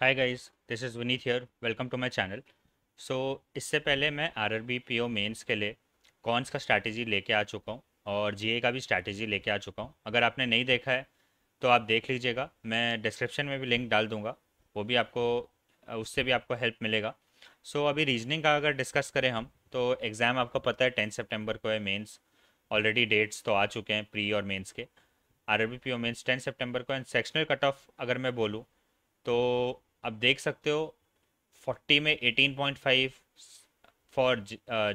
hi guys this is Vineet here welcome to my channel so इससे पहले मैं RRB PO mains के लिए कॉन्स का स्ट्रैटेजी लेके आ चुका हूँ और जीए का भी स्ट्रैटेजी लेके आ चुका हूँ अगर आपने नहीं देखा है तो आप देख लीजिएगा मैं डिस्क्रिप्शन में भी लिंक डाल दूँगा वो भी आपको उससे भी आपको हेल्प मिलेगा सो so, अभी रीजनिंग का अगर डिस्कस करें हम तो एग्ज़ाम आपको पता है टेंथ सेप्टेम्बर को है मेन्स ऑलरेडी डेट्स तो आ चुके हैं प्री और मेन्स के R R B P O mains tenth September को एंड सेक्शनल कट ऑफ अगर मैं बोलूँ तो आप देख सकते हो 40 में 18.5 for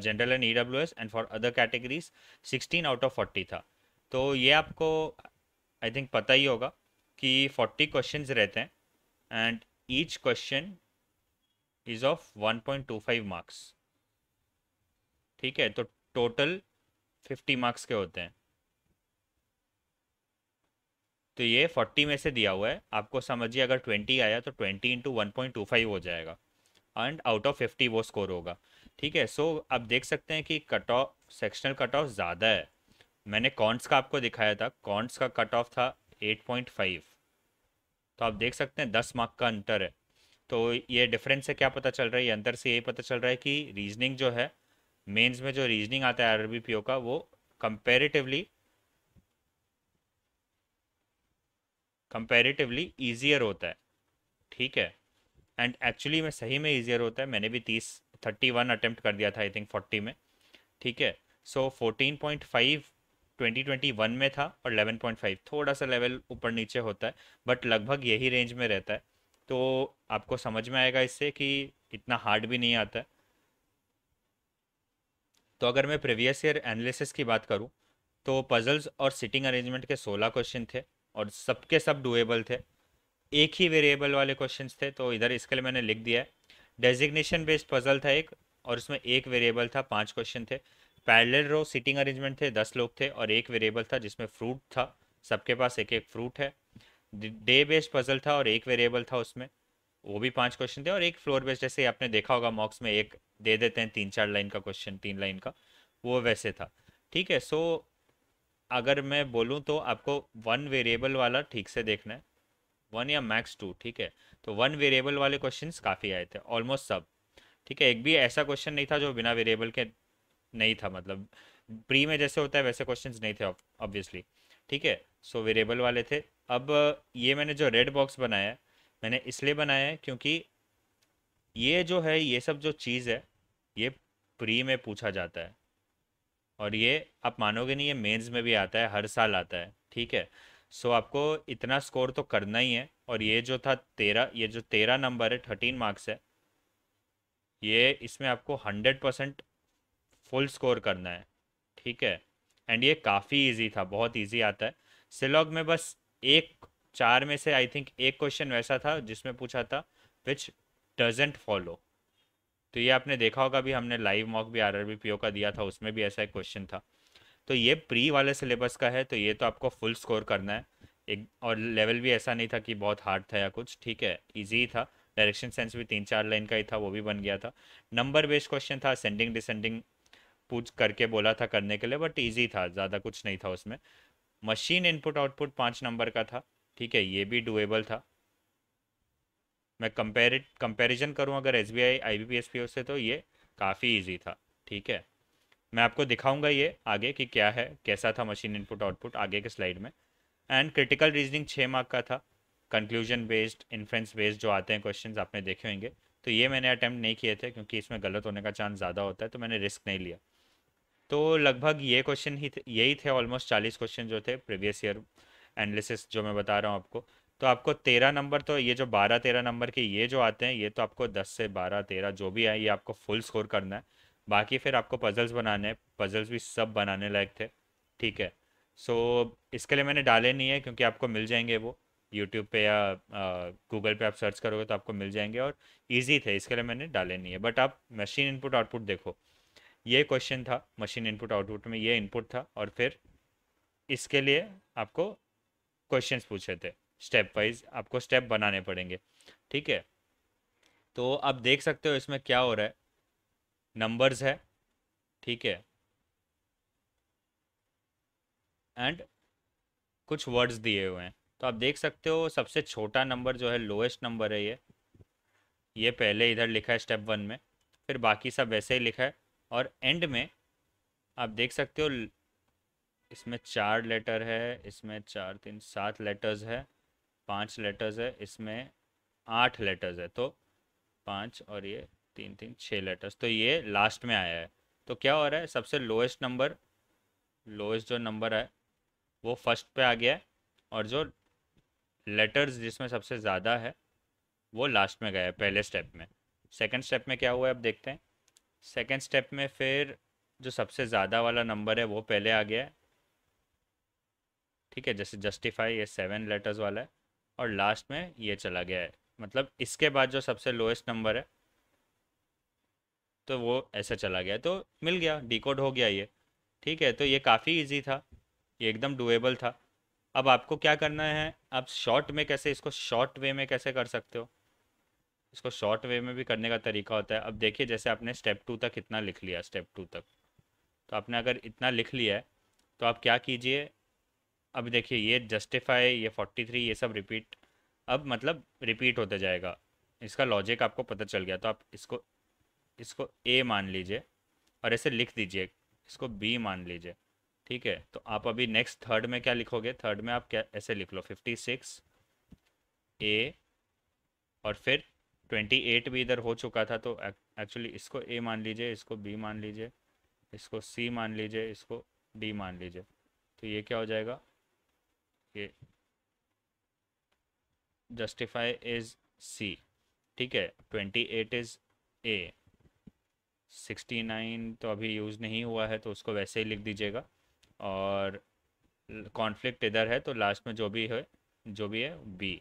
general and E W S and for other categories 16 out of 40 था तो ये आपको आई थिंक पता ही होगा कि 40 क्वेश्चंस रहते हैं and each question is of 1.25 marks ठीक है तो टोटल 50 मार्क्स के होते हैं तो ये फोर्टी में से दिया हुआ है आपको समझिए अगर ट्वेंटी आया तो twenty into one point two five हो जाएगा एंड आउट ऑफ फिफ्टी वो स्कोर होगा ठीक है सो आप देख सकते हैं कि cut off sectional cut off ज़्यादा है मैंने कॉन्ट्स का आपको दिखाया था कॉन्ट्स का कट ऑफ था एट पॉइंट फाइव तो आप देख सकते हैं दस मार्क का अंतर है तो ये डिफरेंस से क्या पता चल रहा है ये अंतर से ये पता चल रहा है कि रीजनिंग जो है मेंस में जो रीजनिंग आता है आर का वो कंपेरेटिवली कंपेरेटिवली ईजियर होता है ठीक है एंड एक्चुअली में सही में ईजियर होता है मैंने भी तीस थर्टी वन अटैम्प्ट कर दिया था आई थिंक फोर्टी में ठीक है so fourteen point five twenty twenty one में था और एलेवन पॉइंट फाइव थोड़ा सा लेवल ऊपर नीचे होता है बट लगभग यही रेंज में रहता है तो आपको समझ में आएगा इससे कि इतना हार्ड भी नहीं आता तो अगर मैं प्रीवियस ईयर एनालिसिस की बात करूँ तो पजल्स और सिटिंग अरेंजमेंट के सोलह क्वेश्चन थे और सबके सब डुएबल थे एक ही वेरिएबल वाले क्वेश्चन थे तो इधर इसके लिए मैंने लिख दिया है डेजिग्नेशन बेस्ड पजल था एक और उसमें एक वेरिएबल था पाँच क्वेश्चन थे पैरेलल रो सीटिंग अरेंजमेंट थे दस लोग थे और एक वेरिएबल था जिसमें फ्रूट था सबके पास एक एक फ्रूट है डे बेस्ड पजल था और एक वेरिएबल था उसमें वो भी पांच क्वेश्चन थे और एक फ्लोर बेस्ड जैसे आपने देखा होगा मॉक्स में एक दे देते हैं तीन चार लाइन का क्वेश्चन तीन लाइन का वो वैसे था ठीक है सो अगर मैं बोलूँ तो आपको वन वेरिएबल वाला ठीक से देखना है वन या मैक्स टू ठीक है तो वन वेरिएबल वाले क्वेश्चन काफ़ी आए थे ऑलमोस्ट सब ठीक है एक भी ऐसा क्वेश्चन नहीं था जो बिना वेरिएबल के नहीं था मतलब प्री में जैसे होता है वैसे क्वेश्चंस नहीं थे ऑब्वियसली ठीक है सो वेरिएबल वाले थे अब ये मैंने जो रेड बॉक्स बनाया है मैंने इसलिए बनाया है क्योंकि ये जो है ये सब जो चीज़ है ये प्री में पूछा जाता है और ये आप मानोगे नहीं ये मेंस में भी आता है हर साल आता है ठीक है सो so, आपको इतना स्कोर तो करना ही है और ये जो था तेरह ये जो तेरह नंबर है थर्टीन मार्क्स है ये इसमें आपको हंड्रेड परसेंट फुल स्कोर करना है ठीक है एंड ये काफ़ी इजी था बहुत इजी आता है सिलॉग में बस एक चार में से आई थिंक एक क्वेश्चन वैसा था जिसमें पूछा था विच डजेंट फॉलो तो ये आपने देखा होगा भी हमने लाइव मॉक भी आर आर का दिया था उसमें भी ऐसा एक क्वेश्चन था तो ये प्री वाले सिलेबस का है तो ये तो आपको फुल स्कोर करना है एक और लेवल भी ऐसा नहीं था कि बहुत हार्ड था या कुछ ठीक है ईजी ही था डायरेक्शन सेंस भी तीन चार लाइन का ही था वो भी बन गया था नंबर बेस्ड क्वेश्चन था सेंडिंग डिसेंडिंग पूछ करके बोला था करने के लिए बट ईजी था ज़्यादा कुछ नहीं था उसमें मशीन इनपुट आउटपुट पाँच नंबर का था ठीक है ये भी डुएबल था मैं कंपेरि कंपेरिजन करूँ अगर S B I I B P S P O से तो ये काफ़ी ईजी था ठीक है मैं आपको दिखाऊंगा ये आगे कि क्या है कैसा था मशीन इनपुट आउटपुट आगे के स्लाइड में एंड क्रिटिकल रीजनिंग छः मार्क का था कंक्लूजन बेस्ड इन्फ्रेंस बेस्ड जो आते हैं क्वेश्चंस आपने देखे होंगे तो ये मैंने अटैम्प्ट नहीं किए थे क्योंकि इसमें गलत होने का चांस ज़्यादा होता है तो मैंने रिस्क नहीं लिया तो लगभग ये क्वेश्चन ही यही थे ऑलमोस्ट चालीस क्वेश्चन जो थे प्रीवियस ईयर एनालिसिस जो मैं बता रहा हूँ आपको तो आपको तेरह नंबर तो ये जो बारह तेरह नंबर के ये जो आते हैं ये तो आपको दस से बारह तेरह जो भी है ये आपको फुल स्कोर करना है बाकी फिर आपको पजल्स बनाने पजल्स भी सब बनाने लायक थे ठीक है सो so, इसके लिए मैंने डाले नहीं है क्योंकि आपको मिल जाएंगे वो यूट्यूब पे या गूगल पे आप सर्च करोगे तो आपको मिल जाएंगे और इजी थे इसके लिए मैंने डाले नहीं है बट आप मशीन इनपुट आउटपुट देखो ये क्वेश्चन था मशीन इनपुट आउटपुट में ये इनपुट था और फिर इसके लिए आपको क्वेश्चंस पूछे थे स्टेप वाइज आपको स्टेप बनाने पड़ेंगे ठीक है तो आप देख सकते हो इसमें क्या हो रहा है नंबर्स है ठीक है एंड कुछ वर्ड्स दिए हुए हैं तो आप देख सकते हो सबसे छोटा नंबर जो है लोएस्ट नंबर है ये ये पहले इधर लिखा है स्टेप वन में फिर बाकी सब वैसे ही लिखा है और एंड में आप देख सकते हो इसमें चार लेटर है इसमें चार तीन सात लेटर्स है पाँच लेटर्स है इसमें आठ लेटर्स है तो पाँच और ये तीन तीन छः लेटर्स तो ये लास्ट में आया है तो क्या हो रहा है सबसे लोएस्ट नंबर लोएस्ट जो नंबर है वो फर्स्ट पे आ गया है और जो लेटर्स जिसमें सबसे ज़्यादा है वो लास्ट में गया है पहले स्टेप में सेकेंड स्टेप में क्या हुआ है अब देखते हैं सेकेंड स्टेप में फिर जो सबसे ज़्यादा वाला नंबर है वो पहले आ गया है ठीक है जैसे जस्टिफाई ये सेवन लेटर्स वाला है और लास्ट में ये चला गया है मतलब इसके बाद जो सबसे लोएस्ट नंबर है तो वो ऐसा चला गया तो मिल गया डिकोड हो गया ये ठीक है तो ये काफ़ी इजी था ये एकदम डुएबल था अब आपको क्या करना है आप शॉर्ट में कैसे इसको शॉर्ट वे में कैसे कर सकते हो इसको शॉर्ट वे में भी करने का तरीका होता है अब देखिए जैसे आपने स्टेप टू तक इतना लिख लिया स्टेप टू तक तो आपने अगर इतना लिख लिया है तो आप क्या कीजिए अब देखिए ये जस्टिफाई ये फोर्टी थ्री ये सब रिपीट अब मतलब रिपीट होता जाएगा इसका लॉजिक आपको पता चल गया तो आप इसको इसको ए मान लीजिए और ऐसे लिख दीजिए इसको बी मान लीजिए ठीक है तो आप अभी नेक्स्ट थर्ड में क्या लिखोगे थर्ड में आप क्या ऐसे लिख लो फिफ्टी सिक्स ए और फिर ट्वेंटी एट भी इधर हो चुका था तो एक्चुअली इसको ए मान लीजिए इसको बी मान लीजिए इसको सी मान लीजिए इसको डी मान लीजिए तो ये क्या हो जाएगा ये जस्टिफाई इज सी ठीक है twenty eight is A sixty nine तो अभी यूज़ नहीं हुआ है तो उसको वैसे ही लिख दीजिएगा और कॉन्फ्लिक्ट इधर है तो लास्ट में जो भी है जो भी है बी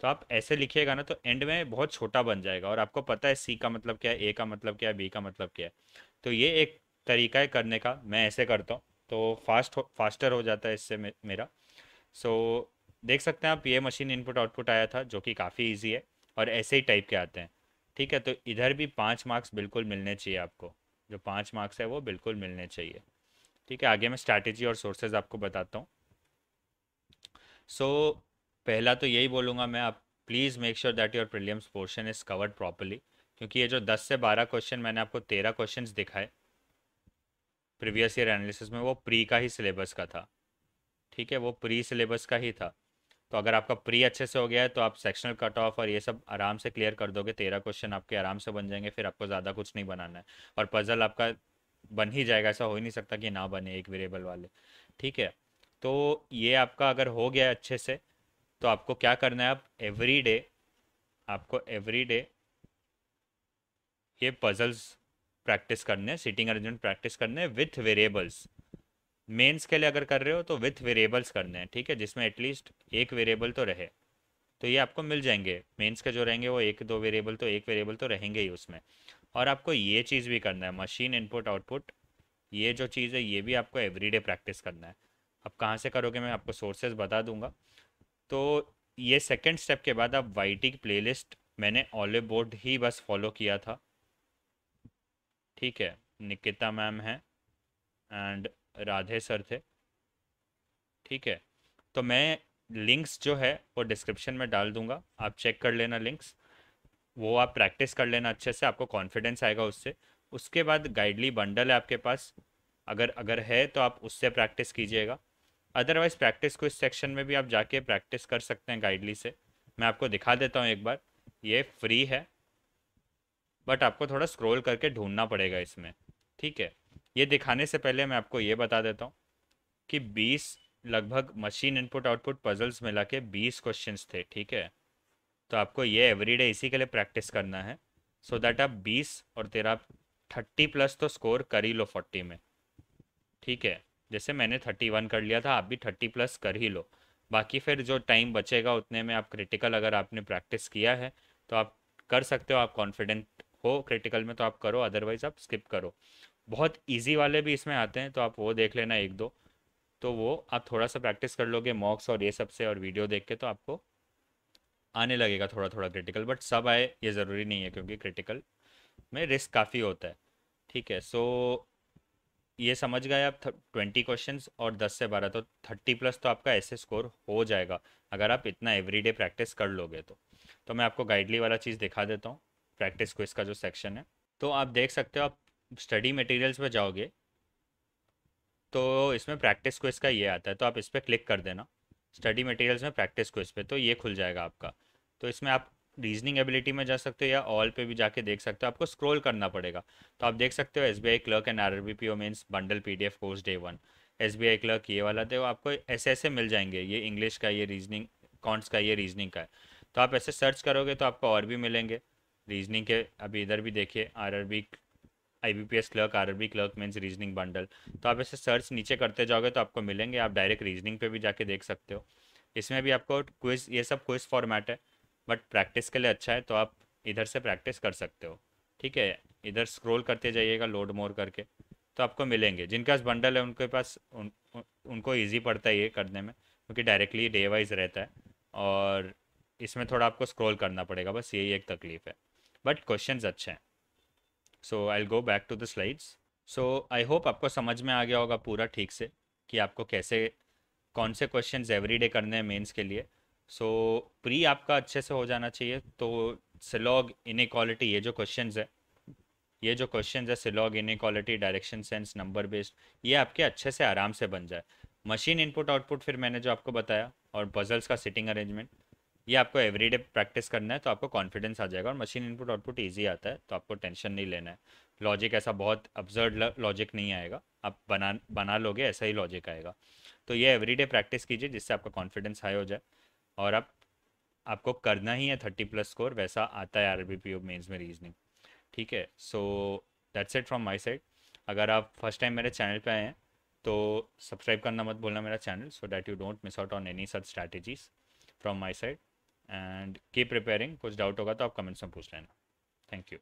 तो आप ऐसे लिखिएगा ना तो एंड में बहुत छोटा बन जाएगा और आपको पता है सी का मतलब क्या है ए का मतलब क्या है बी का मतलब क्या है तो ये एक तरीका है करने का मैं ऐसे करता हूँ तो फास्ट हो फास्टर हो जाता है इससे मे, मेरा सो so, देख सकते हैं आप ये मशीन इनपुट आउटपुट आया था जो कि काफ़ी ईजी है और ऐसे ही टाइप के आते हैं ठीक है तो इधर भी पाँच मार्क्स बिल्कुल मिलने चाहिए आपको जो पाँच मार्क्स है वो बिल्कुल मिलने चाहिए ठीक है आगे मैं स्ट्रैटेजी और सोर्सेज आपको बताता हूँ सो so, पहला तो यही बोलूँगा मैं आप please make sure that your prelims portion is covered properly क्योंकि ये जो दस से बारह क्वेश्चन मैंने आपको तेरह क्वेश्चन दिखाए प्रीवियस ईयर एनालिसिस में वो प्री का ही सिलेबस का था ठीक है वो प्री सिलेबस का ही था तो अगर आपका प्री अच्छे से हो गया है तो आप सेक्शनल कट ऑफ और ये सब आराम से क्लियर कर दोगे तेरह क्वेश्चन आपके आराम से बन जाएंगे फिर आपको ज़्यादा कुछ नहीं बनाना है और पजल आपका बन ही जाएगा ऐसा हो ही नहीं सकता कि ना बने एक वेरिएबल वाले ठीक है तो ये आपका अगर हो गया अच्छे से तो आपको क्या करना है आप एवरी डे आपको एवरी डे ये पजल्स प्रैक्टिस करने हैं सीटिंग अरेंजमेंट प्रैक्टिस करने हैं विथ वेरिएबल्स मेंस के लिए अगर कर रहे हो तो विथ वेरिएबल्स करने हैं ठीक है जिसमें एटलीस्ट एक वेरिएबल तो रहे तो ये आपको मिल जाएंगे मेंस के जो रहेंगे वो एक दो वेरिएबल तो एक वेरिएबल तो रहेंगे ही उसमें और आपको ये चीज़ भी करना है मशीन इनपुट आउटपुट ये जो चीज़ है ये भी आपको एवरीडे प्रैक्टिस करना है आप कहाँ से करोगे मैं आपको सोर्सेज बता दूंगा तो ये सेकेंड स्टेप के बाद आप वाई टी की प्ले लिस्ट मैंने ऑले बोर्ड ही बस फॉलो किया था ठीक है निकिता मैम है एंड राधे सर थे ठीक है तो मैं लिंक्स जो है वो डिस्क्रिप्शन में डाल दूंगा आप चेक कर लेना लिंक्स वो आप प्रैक्टिस कर लेना अच्छे से आपको कॉन्फिडेंस आएगा उससे उसके बाद गाइडली बंडल है आपके पास अगर अगर है तो आप उससे प्रैक्टिस कीजिएगा अदरवाइज़ प्रैक्टिस को इस सेक्शन में भी आप जाके प्रैक्टिस कर सकते हैं गाइडली से मैं आपको दिखा देता हूँ एक बार ये फ्री है बट आपको थोड़ा स्क्रोल करके ढूंढना पड़ेगा इसमें ठीक है ये दिखाने से पहले मैं आपको ये बता देता हूँ कि 20 लगभग मशीन इनपुट आउटपुट पजल्स मिला के बीस क्वेश्चन थे ठीक है तो आपको ये एवरीडे इसी के लिए प्रैक्टिस करना है सो so दैट आप बीस और तेरा थर्टी प्लस तो स्कोर कर ही लो फोर्टी में ठीक है जैसे मैंने थर्टी वन कर लिया था आप भी थर्टी प्लस कर ही लो बाकी फिर जो टाइम बचेगा उतने में आप क्रिटिकल अगर आपने प्रैक्टिस किया है तो आप कर सकते हो आप कॉन्फिडेंट हो क्रिटिकल में तो आप करो अदरवाइज आप स्किप करो बहुत इजी वाले भी इसमें आते हैं तो आप वो देख लेना एक दो तो वो आप थोड़ा सा प्रैक्टिस कर लोगे मॉक्स और ये सब से और वीडियो देख के तो आपको आने लगेगा थोड़ा थोड़ा क्रिटिकल बट सब आए ये ज़रूरी नहीं है क्योंकि क्रिटिकल में रिस्क काफ़ी होता है ठीक है सो ये समझ गए आप ट्वेंटी क्वेश्चन और दस से बारह तो थर्टी प्लस तो आपका ऐसे स्कोर हो जाएगा अगर आप इतना एवरीडे प्रैक्टिस कर लोगे तो तो मैं आपको गाइडली वाला चीज़ दिखा देता हूँ प्रैक्टिस क्विज का जो सेक्शन है तो आप देख सकते हो आप स्टडी मटेरियल्स पर जाओगे तो इसमें प्रैक्टिस क्विज का ये आता है तो आप इस पर क्लिक कर देना स्टडी मटेरियल्स में प्रैक्टिस क्विज पे तो ये खुल जाएगा आपका तो इसमें आप रीजनिंग एबिलिटी में जा सकते हो या ऑल पे भी जाके देख सकते हो आपको स्क्रॉल करना पड़ेगा तो आप देख सकते हो S B I clerk and R B P O means bundle P D F course day one S B I clerk ये वाला तो आपको ऐसे ऐसे मिल जाएंगे ये इंग्लिश का ये रीजनिंग कॉन्ट्स का ये रीजनिंग का है तो आप ऐसे सर्च करोगे तो आपको और भी मिलेंगे रीजनिंग के अभी इधर भी देखिए R R B I B P S clerk R B clerk means reasoning bundle तो आप ऐसे सर्च नीचे करते जाओगे तो आपको मिलेंगे आप डायरेक्ट रीजनिंग पे भी जाके देख सकते हो इसमें भी आपको क्विज ये सब क्विज फॉर्मेट है बट प्रैक्टिस के लिए अच्छा है तो आप इधर से प्रैक्टिस कर सकते हो ठीक है इधर स्क्रोल करते जाइएगा लोड मोर करके तो आपको मिलेंगे जिनके पास बंडल है उनके पास उन, उनको ईजी पड़ता है ये करने में क्योंकि डायरेक्टली डे वाइज रहता है और इसमें थोड़ा आपको स्क्रॉल करना पड़ेगा बस यही एक तकलीफ है बट क्वेश्चन अच्छे हैं so I go back to the slides so I hope आपको समझ में आ गया होगा पूरा ठीक से कि आपको कैसे कौन से क्वेश्चन एवरी डे करने हैं मेन्स के लिए सो so, प्री आपका अच्छे से हो जाना चाहिए तो सिलॉग क्वालिटी ये जो क्वेश्चन है ये जो क्वेश्चन है सिलॉग quality direction sense number based ये आपके अच्छे से आराम से बन जाए मशीन इनपुट आउटपुट फिर मैंने जो आपको बताया और पजल्स का सिटिंग अरेंजमेंट ये आपको एवरीडे प्रैक्टिस करना है तो आपको कॉन्फिडेंस आ जाएगा और मशीन इनपुट आउटपुट ईजी आता है तो आपको टेंशन नहीं लेना है लॉजिक ऐसा बहुत अब्जर्ड लॉजिक नहीं आएगा आप बना बना लोगे ऐसा ही लॉजिक आएगा तो ये एवरीडे प्रैक्टिस कीजिए जिससे आपका कॉन्फिडेंस हाई हो जाए और आप आपको करना ही है थर्टी प्लस स्कोर वैसा आता है आर बी पी ओ में रीजनिंग ठीक है so that's it from my side अगर आप फर्स्ट टाइम मेरे चैनल पे आए हैं तो सब्सक्राइब करना मत भूलना मेरा channel so that you don't miss out on any such strategies from my side and keep preparing कुछ डाउट होगा तो आप कमेंट्स में पूछ लेना थैंक यू